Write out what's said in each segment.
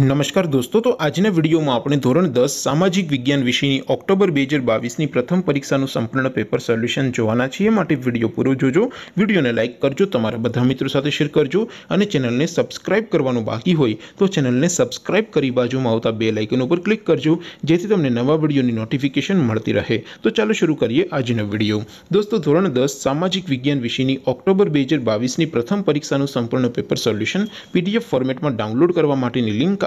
नमस्कार दोस्तों तो आज ने वीडियो में अपने ધોરણ 10 સામાજિક વિજ્ઞાન વિષયની ઓક્ટોબર 2022 ની પ્રથમ પરીક્ષાનું સંપૂર્ણ પેપર સોલ્યુશન જોવા ના છે માટે વિડિયો પૂરો જોજો વિડિયોને લાઈક કરજો તમારા બધા મિત્રો સાથે શેર કરજો અને ચેનલને સબ્સ્ક્રાઇબ કરવાનું બાકી હોય તો ચેનલને સબ્સ્ક્રાઇબ કરી बाजूમાં આવતા બેલ આઇકન ઉપર ક્લિક કરજો જેથી તમને નવા વિડિયોની નોટિફિકેશન મળતી રહે તો ચાલો શરૂ કરીએ આજનો વિડિયો दोस्तों ધોરણ 10 સામાજિક વિજ્ઞાન વિષયની ઓક્ટોબર 2022 ની પ્રથમ પરીક્ષાનું સંપૂર્ણ પેપર સોલ્યુશન પીડીએફ ફોર્મેટમાં ડાઉનલોડ કરવા માટેની લિંક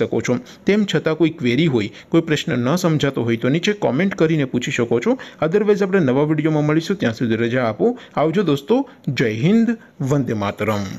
સકો છું તેમ છતાં કોઈ ક્વેરી હોય કોઈ પ્રશ્ન ન સમજાતો હોય તો નીચે કમેન્ટ કરીને પૂછી શકો છો અધરવેઝ આપણે નવા વિડિયોમાં મળીશું ત્યાં સુધી રજા આપો આવજો દોસ્તો જય હિન્દ વંદે માતરમ